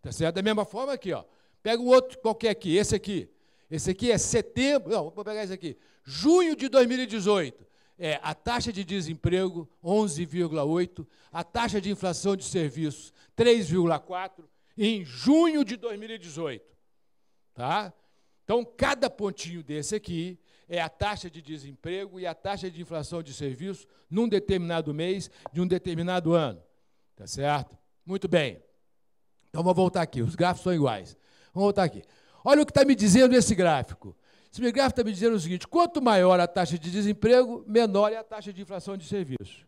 Tá certo? Da mesma forma aqui, ó. pega um outro qualquer aqui, esse aqui. Esse aqui é setembro, não, vou pegar esse aqui. Junho de 2018. É, a taxa de desemprego 11,8, a taxa de inflação de serviços 3,4 em junho de 2018. Tá? Então, cada pontinho desse aqui é a taxa de desemprego e a taxa de inflação de serviços num determinado mês de um determinado ano. Tá certo? Muito bem. Então, vou voltar aqui. Os gráficos são iguais. Vamos voltar aqui. Olha o que está me dizendo esse gráfico. Esse gráfico está me dizendo o seguinte: quanto maior a taxa de desemprego, menor é a taxa de inflação de serviço.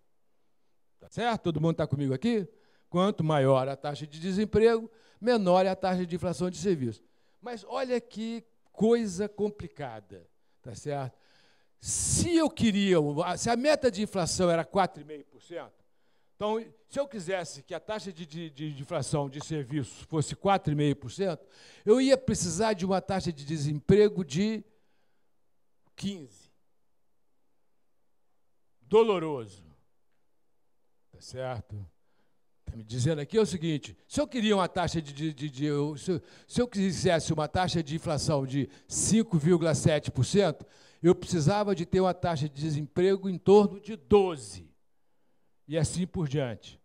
Tá certo? Todo mundo está comigo aqui? Quanto maior a taxa de desemprego, menor é a taxa de inflação de serviço. Mas olha que coisa complicada, tá certo? Se eu queria, se a meta de inflação era 4,5%, então, se eu quisesse que a taxa de, de, de inflação de serviços fosse 4,5%, eu ia precisar de uma taxa de desemprego de 15%. Doloroso. Está certo? Está me dizendo aqui é o seguinte: se eu queria uma taxa de. de, de, de se, se eu quisesse uma taxa de inflação de 5,7%, eu precisava de ter uma taxa de desemprego em torno de 12% e assim por diante.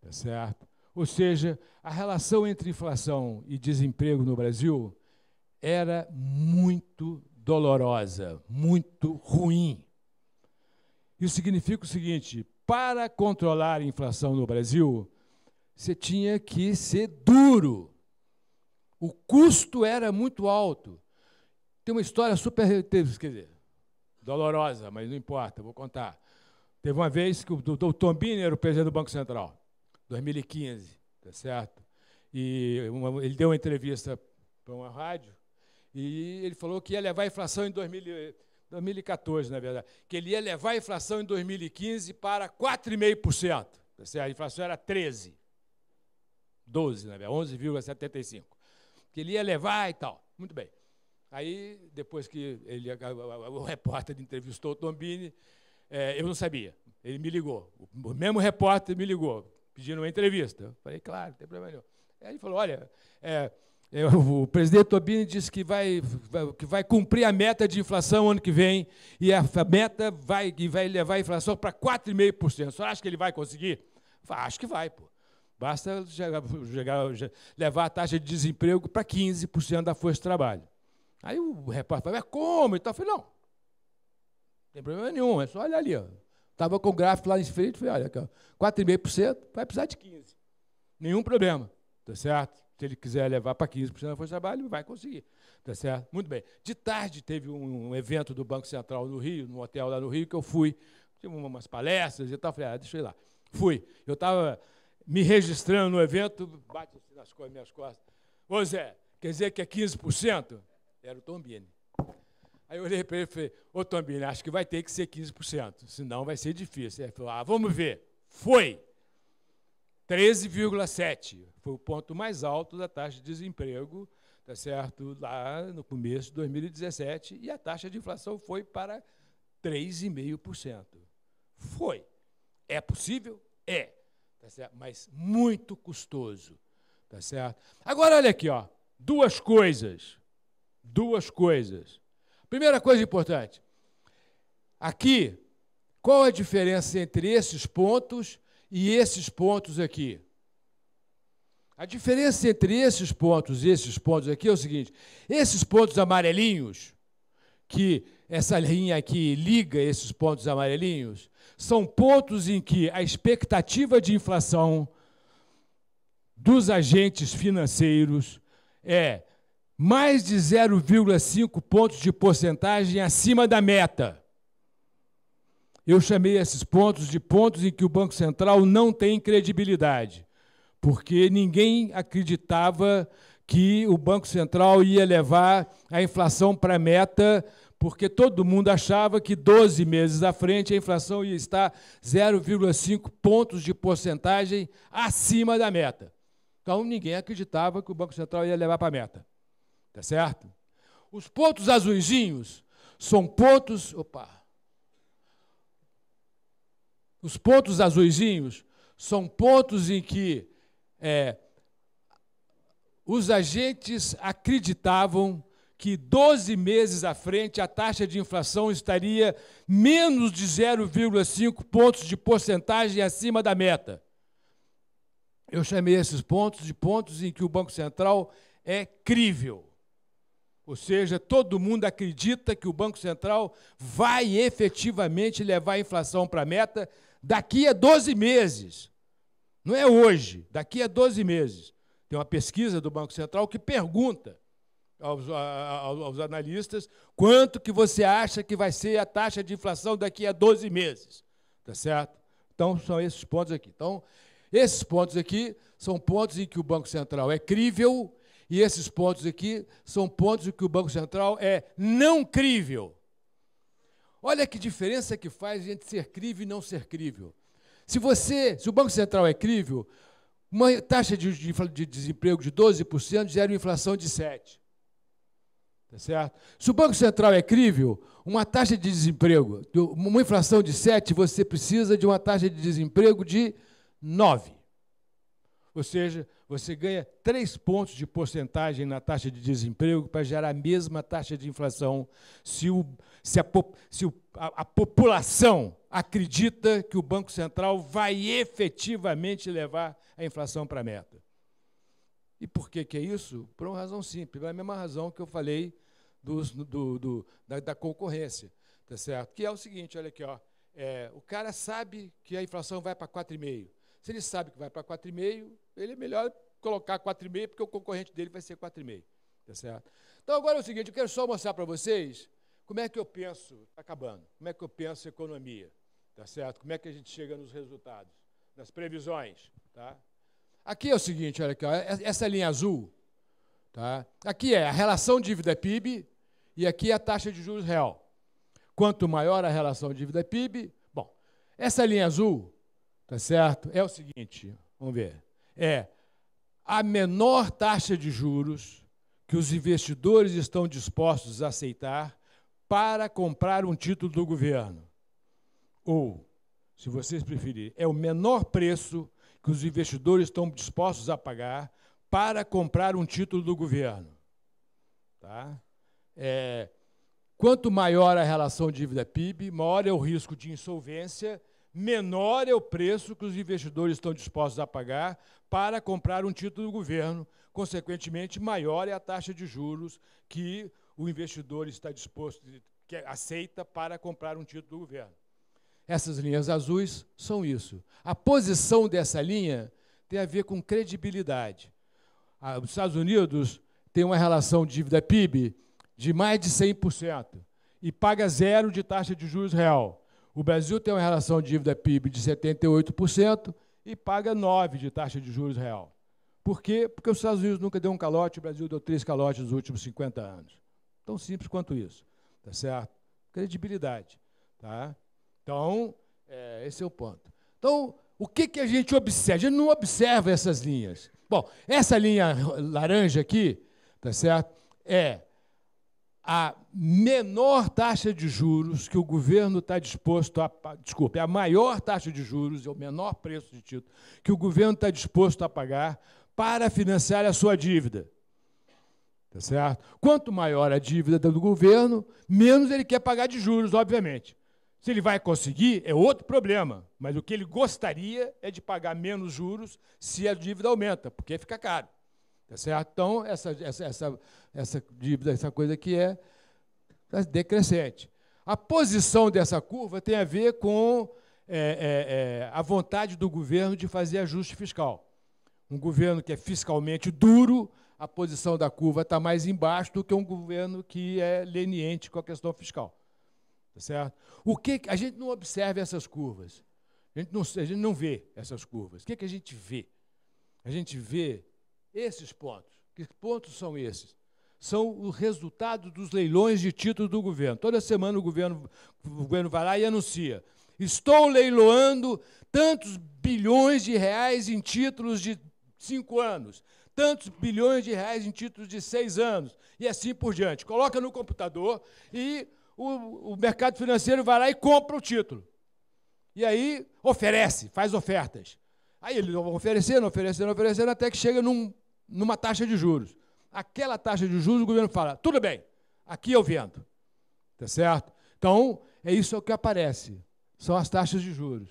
Tá certo? Ou seja, a relação entre inflação e desemprego no Brasil era muito dolorosa, muito ruim. Isso significa o seguinte: para controlar a inflação no Brasil, você tinha que ser duro. O custo era muito alto. Tem uma história super, quer dizer, dolorosa, mas não importa, vou contar. Teve uma vez que o doutor Bini era o presidente do Banco Central, 2015, tá certo? E uma, ele deu uma entrevista para uma rádio e ele falou que ia levar a inflação em 2000, 2014, na verdade, que ele ia levar a inflação em 2015 para 4,5%. Tá a inflação era 13, 12, na verdade, 11,75. Que ele ia levar e tal. Muito bem. Aí, depois que ele, o repórter entrevistou o Tombini, é, eu não sabia. Ele me ligou. O mesmo repórter me ligou, pedindo uma entrevista. Eu falei, claro, não tem problema nenhum. Aí ele falou, olha, é, eu, é, o presidente Tobini disse que vai, vai, que vai cumprir a meta de inflação ano que vem, e a, meta vai, que vai levar a inflação para 4,5%. O senhor acha que ele vai conseguir? Falei, acho que vai, pô. Basta chegar, chegar, levar a taxa de desemprego para 15% da força de trabalho. Aí o repórter falou, mas como? Então, eu falei, não, tem problema nenhum, é só olhar ali. Estava com o gráfico lá em frente, falei, olha, 4,5% vai precisar de 15%. Nenhum problema, tá certo? Se ele quiser levar para 15% da força de trabalho, vai conseguir, tá certo? Muito bem. De tarde teve um evento do Banco Central no Rio, num hotel lá no Rio, que eu fui, tive umas palestras e tal, falei, ah, deixa eu ir lá. Fui. Eu estava me registrando no evento, bate assim nas minhas costas. Ô Zé, quer dizer que é 15%? Era o Tom Bini. Aí eu olhei para ele e falei, ô Tombini, acho que vai ter que ser 15%, senão vai ser difícil. Ele falou, ah, vamos ver. Foi! 13,7 foi o ponto mais alto da taxa de desemprego, tá certo? Lá no começo de 2017, e a taxa de inflação foi para 3,5%. Foi. É possível? É. Tá certo? Mas muito custoso, tá certo? Agora olha aqui, ó, duas coisas. Duas coisas. Primeira coisa importante. Aqui, qual a diferença entre esses pontos e esses pontos aqui? A diferença entre esses pontos e esses pontos aqui é o seguinte: esses pontos amarelinhos, que essa linha aqui liga esses pontos amarelinhos, são pontos em que a expectativa de inflação dos agentes financeiros é mais de 0,5 pontos de porcentagem acima da meta. Eu chamei esses pontos de pontos em que o Banco Central não tem credibilidade, porque ninguém acreditava que o Banco Central ia levar a inflação para a meta, porque todo mundo achava que 12 meses à frente a inflação ia estar 0,5 pontos de porcentagem acima da meta. Então ninguém acreditava que o Banco Central ia levar para a meta. Tá certo? Os pontos azulzinhos são pontos. Opa! Os pontos azulzinhos são pontos em que é, os agentes acreditavam que 12 meses à frente a taxa de inflação estaria menos de 0,5 pontos de porcentagem acima da meta. Eu chamei esses pontos de pontos em que o Banco Central é crível. Ou seja, todo mundo acredita que o Banco Central vai efetivamente levar a inflação para a meta daqui a 12 meses. Não é hoje, daqui a 12 meses. Tem uma pesquisa do Banco Central que pergunta aos, aos, aos analistas quanto que você acha que vai ser a taxa de inflação daqui a 12 meses. está certo? Então, são esses pontos aqui. Então, esses pontos aqui são pontos em que o Banco Central é crível e esses pontos aqui são pontos em que o Banco Central é não crível. Olha que diferença que faz entre ser crível e não ser crível. Se você, se o Banco Central é crível, uma taxa de, de desemprego de 12% gera uma inflação de 7%. Tá certo? Se o Banco Central é crível, uma taxa de desemprego, uma inflação de 7%, você precisa de uma taxa de desemprego de 9%. Ou seja, você ganha 3 pontos de porcentagem na taxa de desemprego para gerar a mesma taxa de inflação se, o, se, a, se o, a, a população acredita que o Banco Central vai efetivamente levar a inflação para a meta. E por que, que é isso? Por uma razão simples, pela mesma razão que eu falei dos, do, do, da, da, concorrência, tá certo? Que é o seguinte, olha aqui, ó, é, o cara sabe que a inflação vai para 4,5. Se ele sabe que vai para 4,5, ele é melhor colocar 4,5, porque o concorrente dele vai ser 4,5. Tá certo? Então agora é o seguinte, eu quero só mostrar para vocês como é que eu penso, está acabando, como é que eu penso economia, tá certo? Como é que a gente chega nos resultados, nas previsões, tá? Aqui é o seguinte, olha aqui, ó, é, essa linha azul, tá? Aqui é a relação dívida PIB e aqui é a taxa de juros real. Quanto maior a relação dívida PIB, bom, essa linha azul, tá certo? É o seguinte, vamos ver é a menor taxa de juros que os investidores estão dispostos a aceitar para comprar um título do governo. Ou, se vocês preferirem, é o menor preço que os investidores estão dispostos a pagar para comprar um título do governo. Tá? É, quanto maior a relação dívida-PIB, maior é o risco de insolvência menor é o preço que os investidores estão dispostos a pagar para comprar um título do governo, consequentemente, maior é a taxa de juros que o investidor está disposto, que aceita para comprar um título do governo. Essas linhas azuis são isso. A posição dessa linha tem a ver com credibilidade. Ah, os Estados Unidos têm uma relação dívida PIB de mais de 100% e paga zero de taxa de juros real. O Brasil tem uma relação de dívida PIB de 78% e paga 9% de taxa de juros real. Por quê? Porque os Estados Unidos nunca deu um calote, o Brasil deu três calotes nos últimos 50 anos. Tão simples quanto isso. Tá certo? Credibilidade. Tá? Então, é, esse é o ponto. Então, o que, que a gente observa? A gente não observa essas linhas. Bom, essa linha laranja aqui, tá certo? É a menor taxa de juros que o governo está disposto a. Desculpe, a maior taxa de juros e o menor preço de título que o governo está disposto a pagar para financiar a sua dívida. Tá certo? Quanto maior a dívida do governo, menos ele quer pagar de juros, obviamente. Se ele vai conseguir, é outro problema. Mas o que ele gostaria é de pagar menos juros se a dívida aumenta, porque fica caro. Tá certo? Então, essa, essa, essa, essa dívida, essa coisa aqui é tá decrescente. A posição dessa curva tem a ver com é, é, é, a vontade do governo de fazer ajuste fiscal. Um governo que é fiscalmente duro, a posição da curva está mais embaixo do que um governo que é leniente com a questão fiscal. Tá certo? O que a gente não observa essas curvas? A gente não, a gente não vê essas curvas. O que, que a gente vê? A gente vê esses pontos. Que pontos são esses? São o resultado dos leilões de títulos do governo. Toda semana o governo, o governo vai lá e anuncia. Estou leiloando tantos bilhões de reais em títulos de cinco anos, tantos bilhões de reais em títulos de seis anos, e assim por diante. Coloca no computador e o, o mercado financeiro vai lá e compra o título. E aí oferece, faz ofertas. Aí eles vão oferecendo, oferecendo, oferecendo, até que chega num numa taxa de juros. Aquela taxa de juros, o governo fala, tudo bem, aqui eu vendo. Tá certo? Então, é isso é que aparece. São as taxas de juros.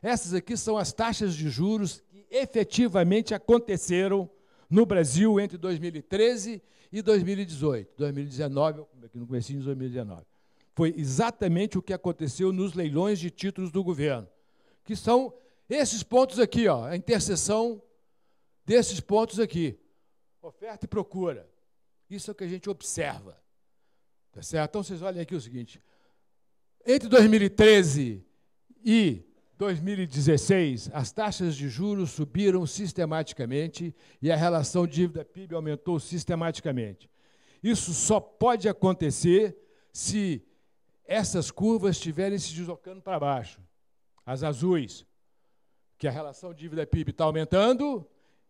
Essas aqui são as taxas de juros que efetivamente aconteceram no Brasil entre 2013 e 2018. 2019, aqui no começo de 2019. Foi exatamente o que aconteceu nos leilões de títulos do governo, que são esses pontos aqui, ó, a interseção desses pontos aqui: oferta e procura. Isso é o que a gente observa. Tá certo? Então vocês olhem aqui o seguinte: entre 2013 e 2016, as taxas de juros subiram sistematicamente e a relação dívida-PIB aumentou sistematicamente. Isso só pode acontecer se essas curvas estiverem se deslocando para baixo. As azuis, que a relação dívida-PIB está aumentando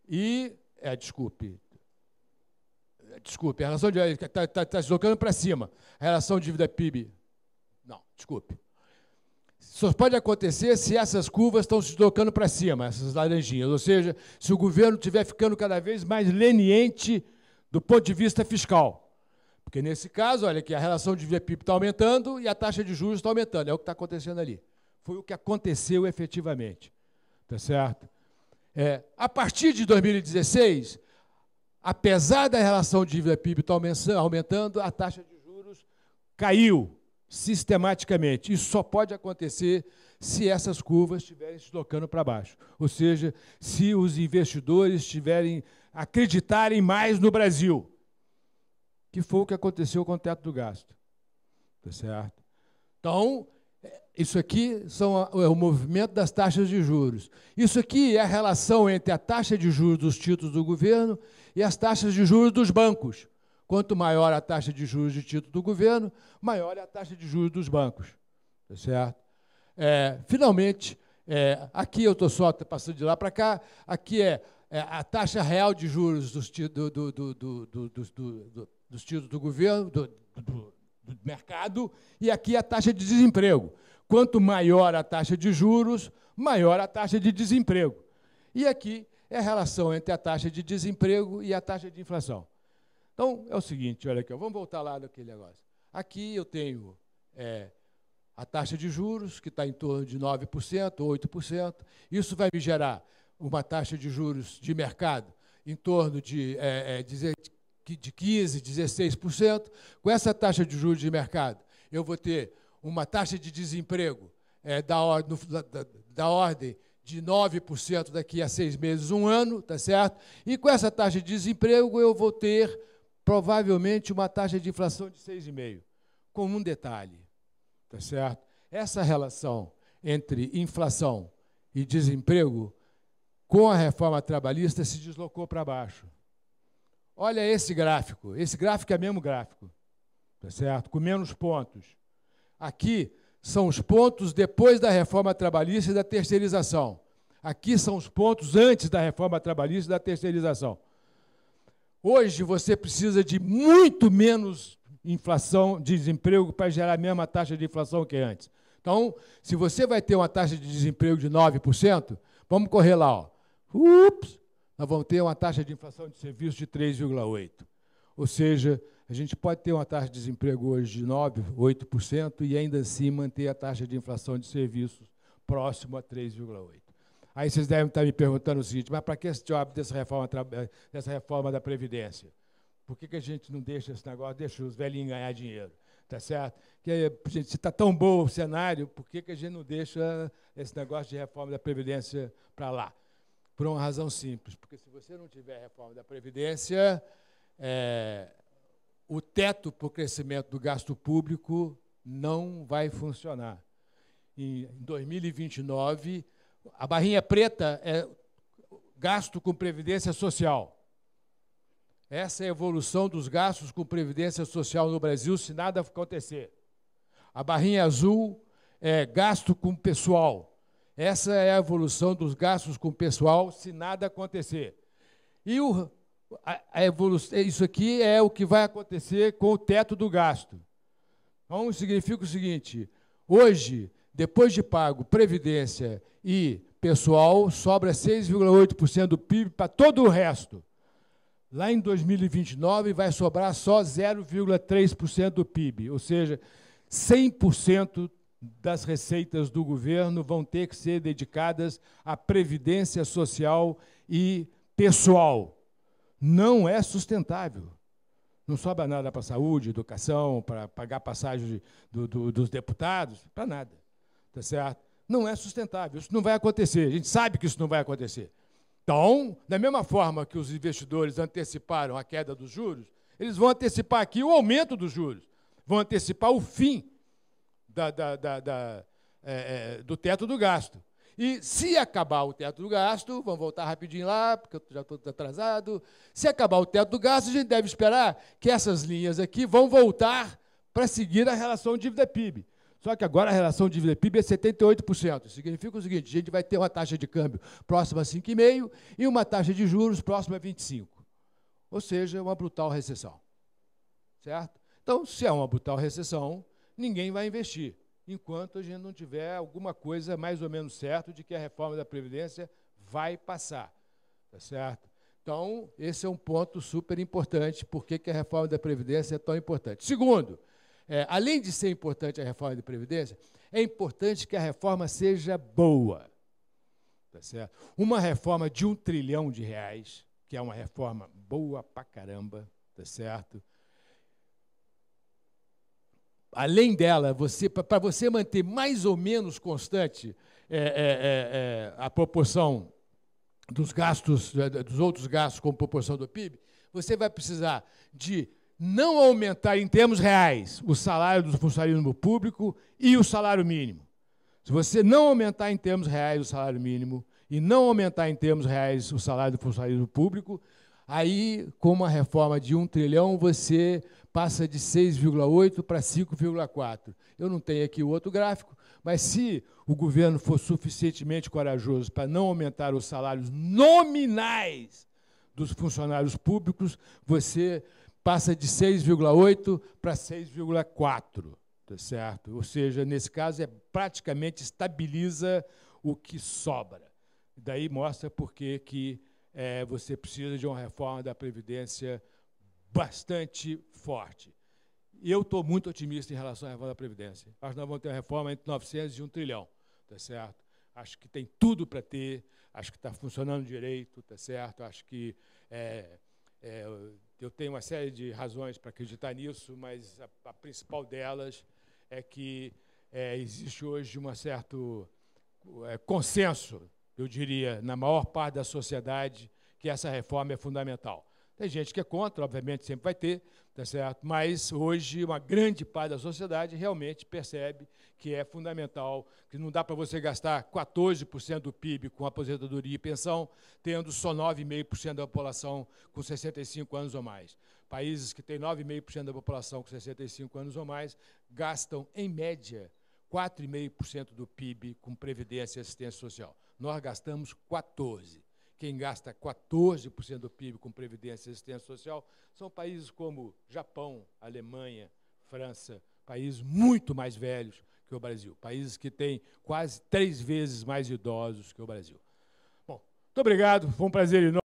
e, é, desculpe, desculpe, a relação de está é, tá, tá se tocando para cima. A relação dívida-PIB, não, desculpe. Só pode acontecer se essas curvas estão se deslocando para cima, essas laranjinhas. Ou seja, se o governo estiver ficando cada vez mais leniente do ponto de vista fiscal. Porque nesse caso, olha que a relação de dívida-PIB está aumentando e a taxa de juros está aumentando. É o que está acontecendo ali. Foi o que aconteceu efetivamente. está certo? É, a partir de 2016, apesar da relação dívida-PIB tá estar aumentando, a taxa de juros caiu sistematicamente. Isso só pode acontecer se essas curvas estiverem se tocando para baixo. Ou seja, se os investidores estiverem acreditarem mais no Brasil, que foi o que aconteceu com o teto do gasto. Tá certo? Então, isso aqui são, é o movimento das taxas de juros. Isso aqui é a relação entre a taxa de juros dos títulos do governo e as taxas de juros dos bancos. Quanto maior a taxa de juros de título do governo, maior é a taxa de juros dos bancos. Tá certo? É, finalmente, é, aqui eu estou só passando de lá para cá, aqui é, é, a taxa real de juros dos, do, do, do, dos títulos do governo, do mercado, e aqui a taxa de desemprego. Quanto maior a taxa de juros, maior a taxa de desemprego. E aqui é a relação entre a taxa de desemprego e a taxa de inflação. Então, é o seguinte, olha aqui, vamos voltar lá naquele negócio. Aqui eu tenho é, a taxa de juros, que está em torno de 9%, 8%. Isso vai me gerar uma taxa de juros de mercado em torno de, é, é, de 15%, 16%. Com essa taxa de juros de mercado, eu vou ter uma taxa de desemprego é, da, or, no, da, da ordem de 9% daqui a seis meses, um ano, tá certo? E com essa taxa de desemprego eu vou ter provavelmente uma taxa de inflação de 6,5%, com um detalhe, tá certo? Essa relação entre inflação e desemprego, com a reforma trabalhista, se deslocou para baixo. Olha esse gráfico, esse gráfico é mesmo gráfico, tá certo? Com menos pontos. Aqui são os pontos depois da reforma trabalhista e da terceirização. Aqui são os pontos antes da reforma trabalhista e da terceirização. Hoje você precisa de muito menos inflação, desemprego para gerar a mesma taxa de inflação que antes. Então, se você vai ter uma taxa de desemprego de 9%, vamos correr lá, ó. Ups, nós vamos ter uma taxa de inflação de serviço de 3,8. Ou seja, a gente pode ter uma taxa de desemprego hoje de 9%, 8% e ainda assim manter a taxa de inflação de serviços próximo a 3,8%. Aí vocês devem estar me perguntando o seguinte, mas para que esse job dessa reforma, eh, dessa reforma da Previdência? Por que, que a gente não deixa esse negócio, deixa os velhinhos ganhar dinheiro? está certo? Que, gente, se está tão bom o cenário, por que, que a gente não deixa esse negócio de reforma da Previdência para lá? Por uma razão simples, porque se você não tiver reforma da Previdência, é, o teto para o crescimento do gasto público não vai funcionar. Em 2029, a barrinha preta é gasto com previdência social. Essa é a evolução dos gastos com previdência social no Brasil, se nada acontecer. A barrinha azul é gasto com pessoal. Essa é a evolução dos gastos com pessoal, se nada acontecer. E o a, a evolução, é, isso aqui é o que vai acontecer com o teto do gasto. Então, significa o seguinte: hoje, depois de pago previdência e pessoal, sobra 6,8% do PIB para todo o resto. Lá em 2029 vai sobrar só 0,3% do PIB, ou seja, 100% das receitas do governo vão ter que ser dedicadas à previdência social e pessoal não é sustentável. Não sobra nada para saúde, educação, para pagar passagem de, do, do, dos deputados, para nada. Tá certo? Não é sustentável. Isso não vai acontecer. A gente sabe que isso não vai acontecer. Então, da mesma forma que os investidores anteciparam a queda dos juros, eles vão antecipar aqui o aumento dos juros, vão antecipar o fim da, da, da, é, é, do teto do gasto. E se acabar o teto do gasto, vamos voltar rapidinho lá, porque eu já estou atrasado. Se acabar o teto do gasto, a gente deve esperar que essas linhas aqui vão voltar para seguir a relação dívida-PIB. Só que agora a relação dívida-PIB é 78%. Significa o seguinte, a gente vai ter uma taxa de câmbio próxima a 5,5% e uma taxa de juros próxima a 25%. Ou seja, uma brutal recessão. Certo? Então, se é uma brutal recessão, ninguém vai investir enquanto a gente não tiver alguma coisa mais ou menos certo de que a reforma da Previdência vai passar. Tá certo? Então, esse é um ponto super importante, por que a reforma da Previdência é tão importante. Segundo, é, além de ser importante a reforma da Previdência, é importante que a reforma seja boa. Tá certo? Uma reforma de um trilhão de reais, que é uma reforma boa pra caramba, tá certo? além dela, você, para você manter mais ou menos constante é, é, é, é a proporção dos gastos, é, dos outros gastos como proporção do PIB, você vai precisar de não aumentar em termos reais o salário do funcionário público e o salário mínimo. Se você não aumentar em termos reais o salário mínimo e não aumentar em termos reais o salário do funcionário público, aí, com uma reforma de um trilhão, você passa de 6,8 para 5,4. Eu não tenho aqui o outro gráfico, mas se o governo for suficientemente corajoso para não aumentar os salários nominais dos funcionários públicos, você passa de 6,8 para 6,4, tá certo? Ou seja, nesse caso é praticamente estabiliza o que sobra. Daí mostra por que que é, você precisa de uma reforma da previdência bastante forte. E eu estou muito otimista em relação à reforma da Previdência. Acho que nós vamos ter uma reforma entre 900 e 1 trilhão, está certo? Acho que tem tudo para ter, acho que está funcionando direito, está certo? Acho que é, é, eu tenho uma série de razões para acreditar nisso, mas a, a principal delas é que é, existe hoje um certo é, consenso, eu diria, na maior parte da sociedade, que essa reforma é fundamental. Tem gente que é contra, obviamente sempre vai ter, tá certo? Mas hoje uma grande parte da sociedade realmente percebe que é fundamental, que não dá para você gastar 14% do PIB com aposentadoria e pensão, tendo só 9,5% da população com 65 anos ou mais. Países que têm 9,5% da população com 65 anos ou mais gastam, em média, 4,5% do PIB com previdência e assistência social. Nós gastamos 14% quem gasta 14% do PIB com previdência e assistência social são países como Japão, Alemanha, França, países muito mais velhos que o Brasil, países que têm quase três vezes mais idosos que o Brasil. Bom, muito obrigado, foi um prazer enorme.